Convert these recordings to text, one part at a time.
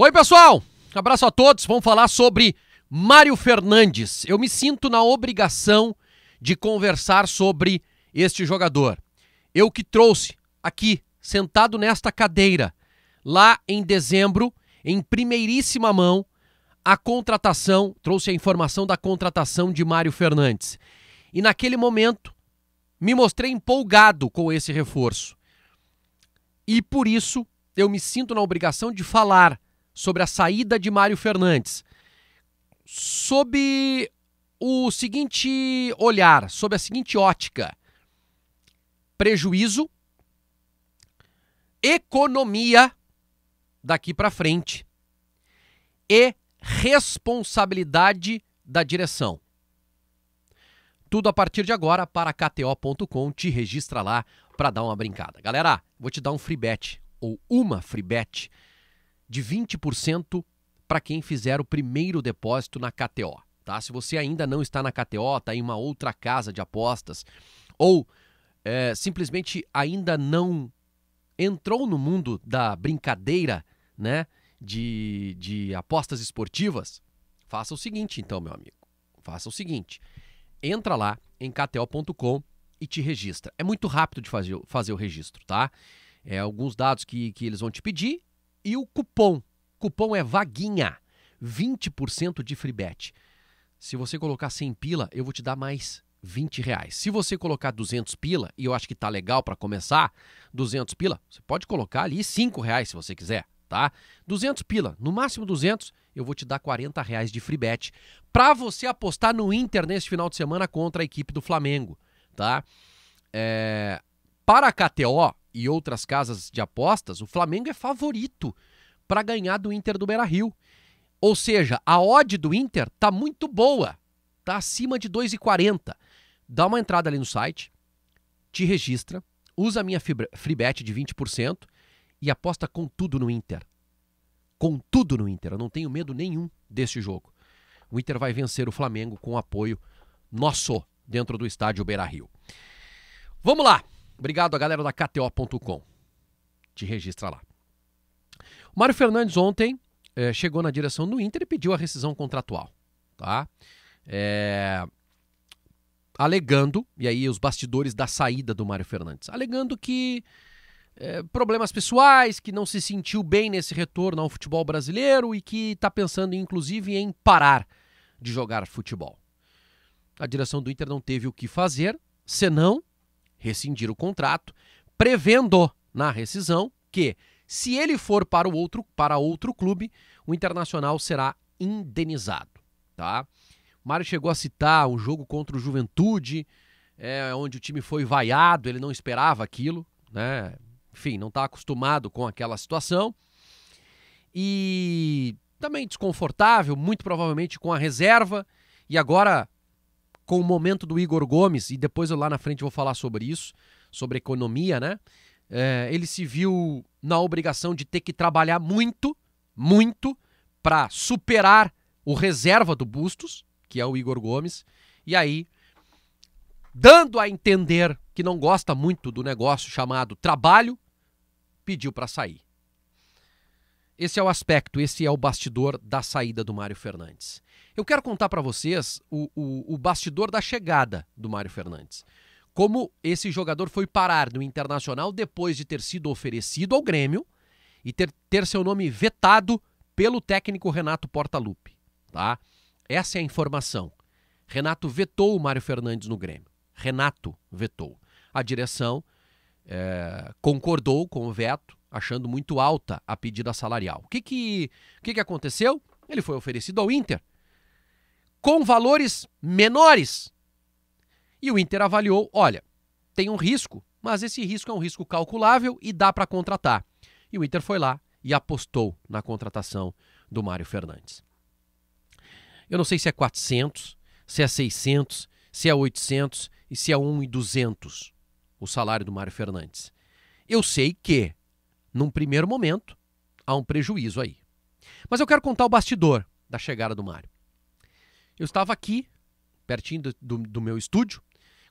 Oi, pessoal! Abraço a todos. Vamos falar sobre Mário Fernandes. Eu me sinto na obrigação de conversar sobre este jogador. Eu que trouxe aqui, sentado nesta cadeira, lá em dezembro, em primeiríssima mão, a contratação, trouxe a informação da contratação de Mário Fernandes. E naquele momento, me mostrei empolgado com esse reforço. E por isso, eu me sinto na obrigação de falar sobre a saída de Mário Fernandes. Sob o seguinte olhar, sob a seguinte ótica: prejuízo, economia daqui para frente e responsabilidade da direção. Tudo a partir de agora para KTO.com. Te registra lá para dar uma brincada. Galera, vou te dar um free bet ou uma free bet de 20% para quem fizer o primeiro depósito na KTO. Tá? Se você ainda não está na KTO, está em uma outra casa de apostas, ou é, simplesmente ainda não entrou no mundo da brincadeira né, de, de apostas esportivas, faça o seguinte então, meu amigo. Faça o seguinte, entra lá em kto.com e te registra. É muito rápido de fazer, fazer o registro, tá? É alguns dados que, que eles vão te pedir e o cupom. Cupom é VAGUINHA. 20% de free bet. Se você colocar 100 pila, eu vou te dar mais 20 reais. Se você colocar 200 pila, e eu acho que tá legal para começar, 200 pila, você pode colocar ali 5 reais se você quiser, tá? 200 pila, no máximo 200, eu vou te dar 40 reais de free bet para você apostar no Inter nesse final de semana contra a equipe do Flamengo, tá? É... Para a KTO, e outras casas de apostas, o Flamengo é favorito para ganhar do Inter do Beira-Rio. Ou seja, a odd do Inter tá muito boa, tá acima de 2,40. Dá uma entrada ali no site, te registra, usa a minha free bet de 20% e aposta com tudo no Inter. Com tudo no Inter, eu não tenho medo nenhum desse jogo. O Inter vai vencer o Flamengo com apoio nosso dentro do estádio Beira-Rio. Vamos lá. Obrigado a galera da KTO.com. Te registra lá. O Mário Fernandes ontem é, chegou na direção do Inter e pediu a rescisão contratual. Tá? É, alegando, e aí os bastidores da saída do Mário Fernandes, alegando que é, problemas pessoais, que não se sentiu bem nesse retorno ao futebol brasileiro e que está pensando, inclusive, em parar de jogar futebol. A direção do Inter não teve o que fazer, senão rescindir o contrato, prevendo na rescisão que, se ele for para, o outro, para outro clube, o Internacional será indenizado. Tá? O Mário chegou a citar um jogo contra o Juventude, é, onde o time foi vaiado, ele não esperava aquilo, né? enfim, não está acostumado com aquela situação. E também desconfortável, muito provavelmente com a reserva, e agora com o momento do Igor Gomes, e depois eu lá na frente vou falar sobre isso, sobre economia, né? É, ele se viu na obrigação de ter que trabalhar muito, muito, para superar o reserva do Bustos, que é o Igor Gomes, e aí, dando a entender que não gosta muito do negócio chamado trabalho, pediu para sair. Esse é o aspecto, esse é o bastidor da saída do Mário Fernandes. Eu quero contar para vocês o, o, o bastidor da chegada do Mário Fernandes. Como esse jogador foi parar no Internacional depois de ter sido oferecido ao Grêmio e ter, ter seu nome vetado pelo técnico Renato Portaluppi, tá? Essa é a informação. Renato vetou o Mário Fernandes no Grêmio. Renato vetou. A direção é, concordou com o veto, achando muito alta a pedida salarial. O que que, o que, que aconteceu? Ele foi oferecido ao Inter com valores menores. E o Inter avaliou: olha, tem um risco, mas esse risco é um risco calculável e dá para contratar. E o Inter foi lá e apostou na contratação do Mário Fernandes. Eu não sei se é 400, se é 600, se é 800 e se é 1,200 o salário do Mário Fernandes. Eu sei que num primeiro momento, há um prejuízo aí. Mas eu quero contar o bastidor da chegada do Mário. Eu estava aqui, pertinho do, do, meu estúdio,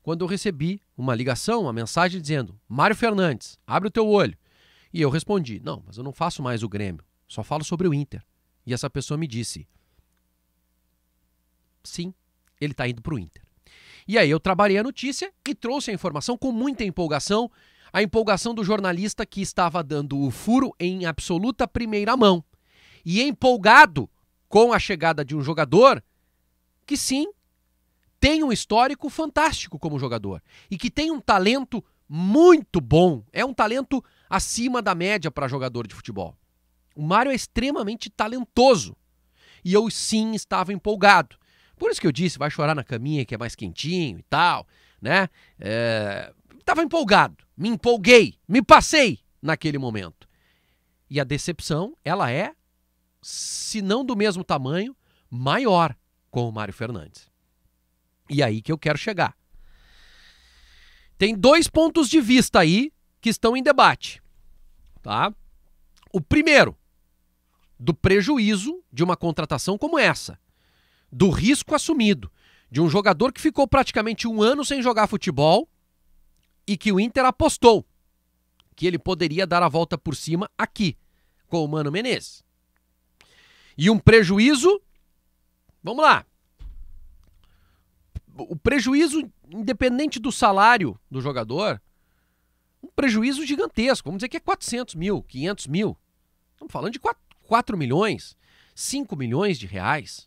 quando eu recebi uma ligação, uma mensagem dizendo: Mário Fernandes, abre o teu olho. E eu respondi: Não, mas eu não faço mais o Grêmio, só falo sobre o Inter. E essa pessoa me disse: Sim, ele está indo para o Inter. E aí eu trabalhei a notícia e trouxe a informação com muita empolgação a empolgação do jornalista que estava dando o furo em absoluta primeira mão e empolgado com a chegada de um jogador que sim tem um histórico fantástico como jogador e que tem um talento muito bom, é um talento acima da média para jogador de futebol. O Mário é extremamente talentoso e eu sim estava empolgado. Por isso que eu disse, vai chorar na caminha que é mais quentinho e tal, né? É, Estava empolgado, me empolguei, me passei naquele momento. E a decepção, ela é, se não do mesmo tamanho, maior com o Mário Fernandes. E é aí que eu quero chegar. Tem dois pontos de vista aí que estão em debate, tá? O primeiro, do prejuízo de uma contratação como essa, do risco assumido de um jogador que ficou praticamente um ano sem jogar futebol e que o Inter apostou que ele poderia dar a volta por cima aqui com o Mano Menezes. E um prejuízo, vamos lá. O prejuízo independente do salário do jogador, um prejuízo gigantesco. Vamos dizer que é 400 mil, 500 mil. Estamos falando de 4, 4 milhões, 5 milhões de reais.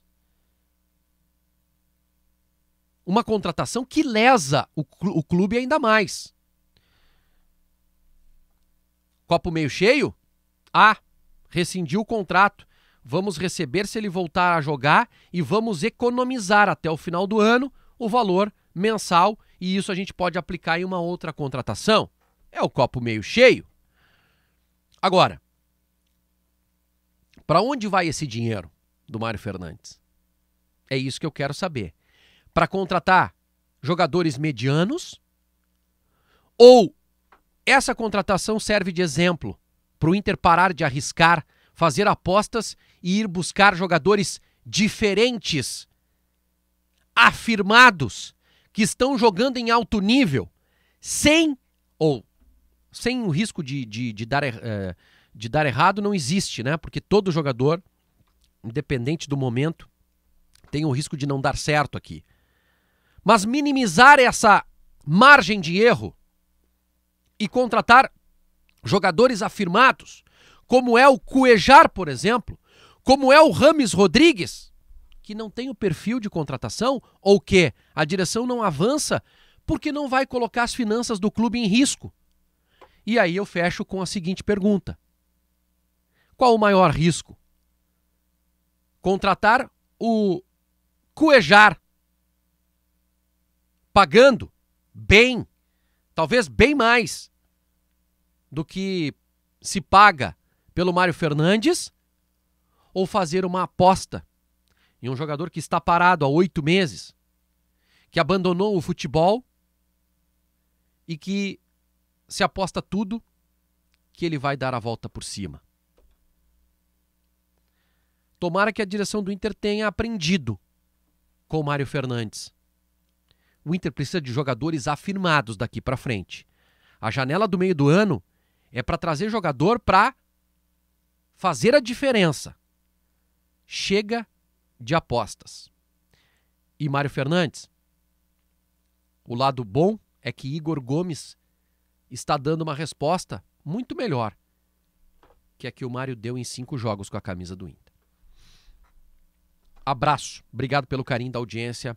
uma contratação que lesa o, o clube ainda mais. Copo meio cheio? Ah, rescindiu o contrato. Vamos receber se ele voltar a jogar e vamos economizar até o final do ano o valor mensal e isso a gente pode aplicar em uma outra contratação. É o copo meio cheio. Agora, para onde vai esse dinheiro do Mário Fernandes? É isso que eu quero saber para contratar jogadores medianos? Ou essa contratação serve de exemplo para o Inter parar de arriscar, fazer apostas e ir buscar jogadores diferentes, afirmados, que estão jogando em alto nível, sem ou sem o risco de, de, de dar, er, eh, de dar errado não existe, né? Porque todo jogador, independente do momento, tem o risco de não dar certo aqui. Mas minimizar essa margem de erro e contratar jogadores afirmados, como é o Cuejar, por exemplo, como é o Rames Rodrigues, que não tem o perfil de contratação ou que a direção não avança porque não vai colocar as finanças do clube em risco. E aí eu fecho com a seguinte pergunta: Qual o maior risco? Contratar o Cuejar pagando bem, talvez bem mais do que se paga pelo Mário Fernandes, ou fazer uma aposta em um jogador que está parado há oito meses, que abandonou o futebol e que se aposta tudo que ele vai dar a volta por cima. Tomara que a direção do Inter tenha aprendido com o Mário Fernandes o Inter precisa de jogadores afirmados daqui para frente. A janela do meio do ano é para trazer jogador para fazer a diferença. Chega de apostas. E Mário Fernandes? O lado bom é que Igor Gomes está dando uma resposta muito melhor que a que o Mário deu em cinco jogos com a camisa do Inter. Abraço, obrigado pelo carinho da audiência.